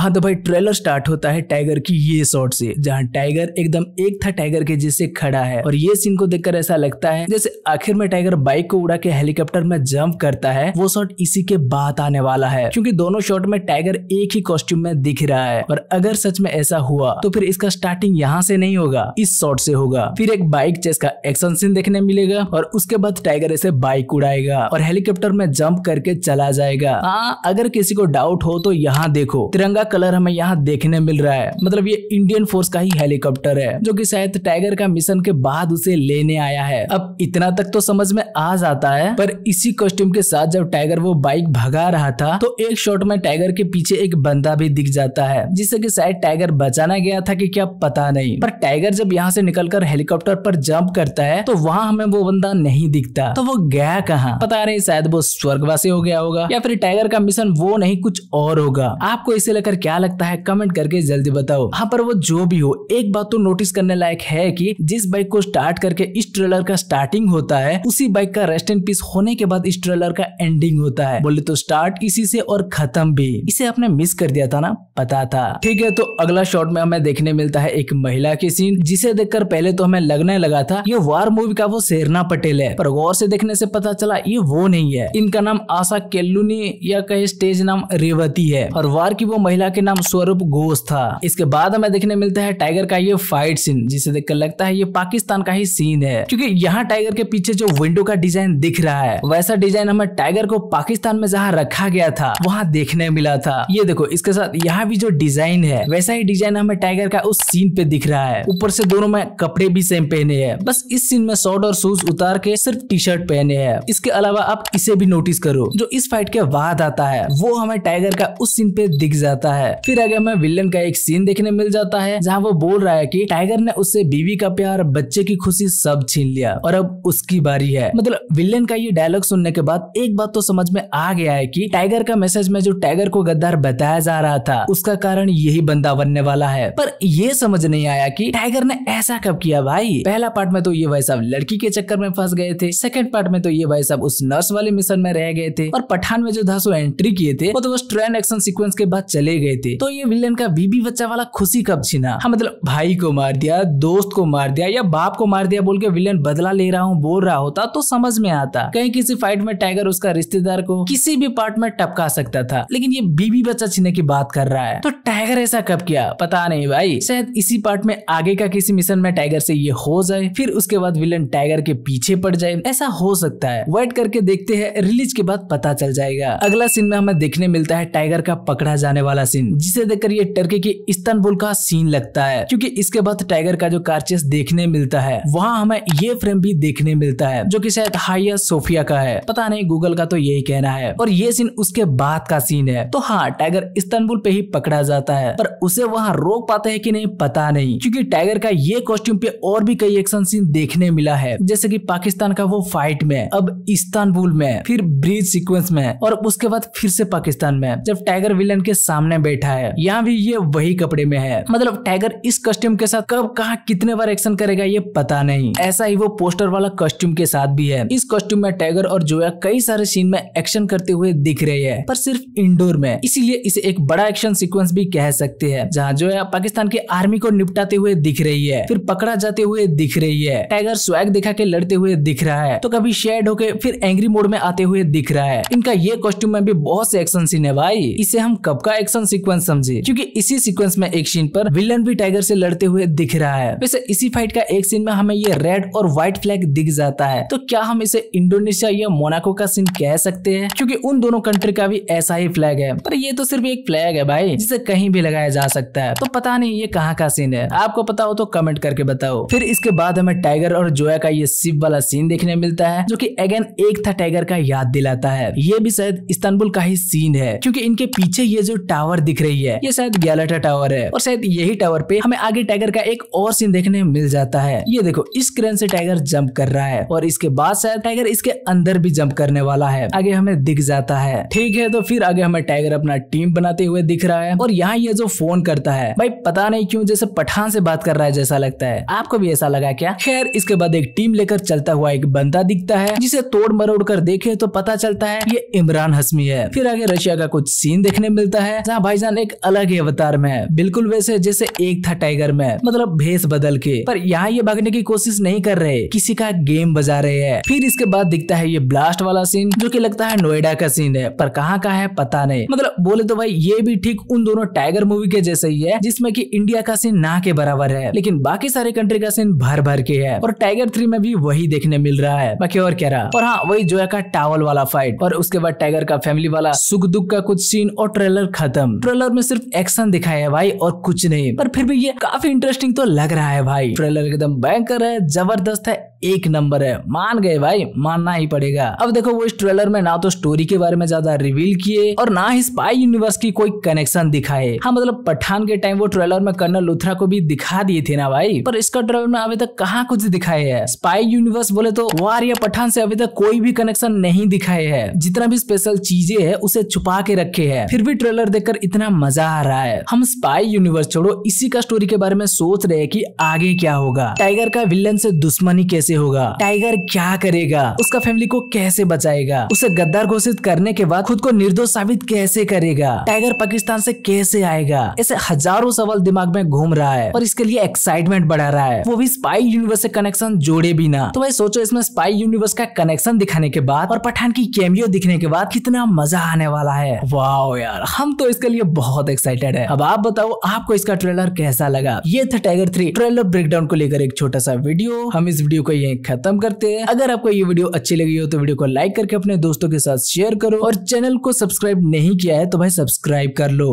हाँ तो भाई ट्रेलर स्टार्ट होता है टाइगर की ये शॉट से जहाँ टाइगर एकदम एक था टाइगर के जैसे खड़ा है और ये सीन को देखकर ऐसा लगता है जैसे आखिर में टाइगर बाइक को उड़ा के हेलीकॉप्टर में जंप करता है वो शॉट इसी के बाद आने वाला है क्योंकि दोनों शॉट में टाइगर एक ही कॉस्ट्यूम में दिख रहा है और अगर सच में ऐसा हुआ तो फिर इसका स्टार्टिंग यहाँ से नहीं होगा इस शॉट से होगा फिर एक बाइक चेस का एक्शन सीन देखने मिलेगा और उसके बाद टाइगर ऐसे बाइक उड़ाएगा और हेलीकॉप्टर में जंप करके चला जाएगा हाँ अगर किसी को डाउट हो तो यहाँ देखो तिरंगा कलर हमें यहाँ देखने मिल रहा है मतलब ये इंडियन फोर्स का ही हेलीकॉप्टर है जो कि शायद टाइगर का मिशन के बाद उसे लेने आया है अब इतना तक तो समझ में आ जाता है पर इसी कॉस्ट्यूम के साथ जब टाइगर वो बाइक भगा रहा था तो एक शॉट में टाइगर के पीछे एक बंदा भी दिख जाता है जिससे की शायद टाइगर बचाना गया था की क्या पता नहीं पर टाइगर जब यहाँ से निकल हेलीकॉप्टर पर जम्प करता है तो वहाँ हमें वो बंदा नहीं दिखता तो वो गया कहाँ पता नहीं शायद वो स्वर्गवासी हो गया होगा या फिर टाइगर का मिशन वो नहीं कुछ और होगा आपको इसे लेकर क्या लगता है कमेंट करके जल्दी बताओ हाँ पर वो जो भी हो एक बात तो नोटिस करने लायक है कि जिस बाइक को स्टार्ट करके इस ट्रेलर का स्टार्टिंग होता है उसी बाइक का रेस्ट एंड पीस होने के बाद इस ट्रेलर का एंडिंग होता है बोले तो स्टार्ट इसी से और खत्म भी इसे आपने मिस कर दिया था ना पता था ठीक है तो अगला शॉर्ट में हमें देखने मिलता है एक महिला की सीन जिसे देखकर पहले तो हमें लगने लगा था ये वार मूवी का वो शेरना पटेल है पर गौर से देखने से पता चला ये वो नहीं है इनका नाम आशा केल्लुनी या कहे स्टेज नाम रेवती है और वार की वो महिला के नाम स्वरूप घोष था इसके बाद हमें देखने मिलता है टाइगर का ये फाइट सीन जिसे देखकर लगता है ये पाकिस्तान का ही सीन है क्योंकि यहाँ टाइगर के पीछे जो विंडो का डिजाइन दिख रहा है वैसा डिजाइन हमें टाइगर को पाकिस्तान में जहाँ रखा गया था वहाँ देखने मिला था ये देखो इसके साथ यहाँ भी जो डिजाइन है वैसा ही डिजाइन हमें टाइगर का उस सीन पे दिख रहा है ऊपर से दोनों में कपड़े भी सेम पहने हैं बस इस सीन में शॉर्ट और शूज उतार के सिर्फ टी शर्ट पहने हैं इसके अलावा आप इसे भी नोटिस करो जो इस फाइट के बाद आता है वो हमें टाइगर का उस सीन पे दिख जाता है है फिर आगे हमें विलन का एक सीन देखने मिल जाता है जहाँ वो बोल रहा है की टाइगर ने उससे बीवी का प्यार बच्चे की खुशी सब छीन लिया और अब उसकी बारी है मतलब विलन का ये डायलॉग सुनने के बाद एक बात तो समझ में आ गया है की टाइगर का मैसेज में जो टाइगर को गद्दार बताया जा रहा था उसका कारण यही बंदा बनने वाला है पर यह समझ नहीं आया कि टाइगर ने ऐसा कब किया भाई पहला पार्ट में तो ये भाई साहब लड़की के चक्कर में फंस गए थे सेकंड पार्ट में तो ये भाई साहब उस नर्स वाले मिशन में रह गए थे और पठान में जो धासु एंट्री किए थे वो तो उस ट्रेन एक्शन सिक्वेंस के बाद चले गए गए थे तो ये विलन का बीबी बच्चा वाला खुशी कब छीना हाँ मतलब भाई को मार दिया दोस्त को मार दिया या बाप को मार दिया बोल के विलन बदला ले रहा हूँ बोल रहा होता तो समझ में आता कहीं किसी फाइट में टाइगर उसका रिश्तेदार को किसी भी पार्ट में टपका सकता था लेकिन ये बीबी बच्चा छीने की बात कर रहा है तो टाइगर ऐसा कब किया पता नहीं भाई शायद इसी पार्ट में आगे का किसी मिशन में टाइगर से ये हो जाए फिर उसके बाद विलन टाइगर के पीछे पड़ जाए ऐसा हो सकता है वेट करके देखते हैं रिलीज के बाद पता चल जाएगा अगला सीन में हमें देखने मिलता है टाइगर का पकड़ा जाने वाला सीन सीन जिसे देखकर ये टर्की के इस्तानबुल का सीन लगता है क्योंकि इसके बाद टाइगर का जो कारचेस देखने मिलता है वहाँ हमें ये फ्रेम भी देखने मिलता है जो की शायद हाइया सोफिया का है पता नहीं गूगल का तो यही कहना है और ये सीन उसके बाद का सीन है तो हाँ टाइगर इस्तानबुल पे ही पकड़ा जाता है पर उसे वहाँ रोक पाते है की नहीं पता नहीं क्यूँकी टाइगर का ये कॉस्ट्यूम पे और भी कई एक्शन सीन देखने मिला है जैसे की पाकिस्तान का वो फाइट में अब इस्तानबुल में फिर ब्रिज सिक्वेंस में और उसके बाद फिर से पाकिस्तान में जब टाइगर विलन के सामने बैठा है यहाँ भी ये वही कपड़े में है मतलब टाइगर इस कस्ट्यूम के साथ कब कहा कितने बार एक्शन करेगा ये पता नहीं ऐसा ही वो पोस्टर वाला कस्ट्यूम के साथ भी है इस कस्ट्यूम में टाइगर और जोया कई सारे सीन में एक्शन करते हुए दिख रहे हैं पर सिर्फ इंडोर में इसीलिए इसे एक बड़ा एक्शन सिक्वेंस भी कह सकते हैं जहाँ जोया पाकिस्तान की आर्मी को निपटाते हुए दिख रही है फिर पकड़ा जाते हुए दिख रही है टाइगर स्वैग दिखा के लड़ते हुए दिख रहा है तो कभी शेड होके फिर एंग्री मोड में आते हुए दिख रहा है इनका ये कॉस्ट्यूम में भी बहुत से एक्शन सीन है भाई इसे हम कब का एक्शन सीक्वेंस समझे क्योंकि इसी सीक्वेंस में एक सीन पर विलन भी टाइगर से लड़ते हुए दिख रहा है वैसे इसी फाइट का एक सीन में हमें ये रेड और व्हाइट फ्लैग दिख जाता है तो क्या हम इसे इंडोनेशिया या मोनाको का सीन कह सकते हैं क्योंकि उन दोनों कंट्री का भी ऐसा ही फ्लैग है पर ये तो सिर्फ एक फ्लैग है भाई जिसे कहीं भी लगाया जा सकता है तो पता नहीं ये कहाँ का सीन है आपको पता हो तो कमेंट करके बताओ फिर इसके बाद हमें टाइगर और जोया का ये सिप वाला सीन देखने मिलता है जो की अगेन एक था टाइगर का याद दिलाता है ये भी शायद इस्तानबुल का ही सीन है क्योंकि इनके पीछे ये जो टावर टावर दिख रही है ये शायद गैलेटा टावर है और शायद यही टावर पे हमें आगे टाइगर का एक और सीन देखने मिल जाता है ये देखो इस क्रेन से टाइगर जंप कर रहा है और इसके बाद शायद टाइगर इसके अंदर भी जंप करने वाला है आगे हमें दिख जाता है ठीक है तो फिर आगे हमें टाइगर अपना टीम बनाते हुए दिख रहा है और यहाँ ये जो फोन करता है भाई पता नहीं क्यों जैसे पठान से बात कर रहा है जैसा लगता है आपको भी ऐसा लगा क्या खैर इसके बाद एक टीम लेकर चलता हुआ एक बंदा दिखता है जिसे तोड़ मरोड़ कर देखे तो पता चलता है ये इमरान हसमी है फिर आगे रशिया का कुछ सीन देखने मिलता है जहाँ भाईजान एक अलग ही अवतार में है बिल्कुल वैसे जैसे एक था टाइगर में मतलब भेस बदल के पर यहाँ ये भागने की कोशिश नहीं कर रहे किसी का गेम बजा रहे है फिर इसके बाद दिखता है ये ब्लास्ट वाला सीन जो की लगता है नोएडा का सीन है पर कहाँ का है पता नहीं मतलब बोले तो भाई ये भी ठीक उन दोनों टाइगर मूवी के जैसे ही है जिसमे की इंडिया का सीन ना के बराबर है लेकिन बाकी सारे कंट्री का सीन भर भर के है और टाइगर थ्री में भी वही देखने मिल रहा है बाकी और कह रहा और हाँ वही जोया का टावल वाला फाइट और उसके बाद टाइगर का फैमिली वाला सुख दुख का कुछ सीन और ट्रेलर खत्म ट्रेलर में सिर्फ एक्शन दिखाया है भाई और कुछ नहीं पर फिर भी ये काफी इंटरेस्टिंग तो लग रहा है भाई ट्रेलर एकदम भयंकर है जबरदस्त है एक नंबर है मान गए भाई मानना ही पड़ेगा अब देखो वो इस ट्रेलर में ना तो स्टोरी के बारे में ज्यादा रिवील किए और ना ही स्पाई यूनिवर्स की कोई कनेक्शन दिखाए हाँ मतलब पठान के टाइम वो ट्रेलर में कर्नल लुथरा को भी दिखा दिए थे ना भाई पर इसका ट्रेलर में अभी तक कहाँ कुछ दिखाए है स्पाई यूनिवर्स बोले तो वार या पठान से अभी तक कोई भी कनेक्शन नहीं दिखाए है जितना भी स्पेशल चीजें है उसे छुपा के रखे है फिर भी ट्रेलर देखकर इतना मजा आ रहा है हम स्पाई यूनिवर्स छोड़ो इसी का स्टोरी के बारे में सोच रहे हैं कि आगे क्या होगा टाइगर का विलन से दुश्मनी कैसे कैसे होगा टाइगर क्या करेगा उसका फैमिली को कैसे बचाएगा उसे गद्दार घोषित करने के बाद खुद को निर्दोष साबित कैसे करेगा टाइगर पाकिस्तान से कैसे आएगा ऐसे हजारों सवाल दिमाग में घूम रहा है और इसके लिए एक्साइटमेंट बढ़ा रहा है वो भी स्पाई यूनिवर्स से कनेक्शन जोड़े भी ना तो भाई सोचो इसमें स्पाई यूनिवर्स का कनेक्शन दिखाने के बाद और पठान की कैमियो दिखने के बाद कितना मजा आने वाला है वाह यार हम तो इसके लिए बहुत एक्साइटेड है अब आप बताओ आपको इसका ट्रेलर कैसा लगा ये था टाइगर थ्री ट्रेलर ब्रेकडाउन को लेकर एक छोटा सा वीडियो हम इस वीडियो को यही खत्म करते हैं अगर आपको ये वीडियो अच्छी लगी हो तो वीडियो को लाइक करके अपने दोस्तों के साथ शेयर करो और चैनल को सब्सक्राइब नहीं किया है तो भाई सब्सक्राइब कर लो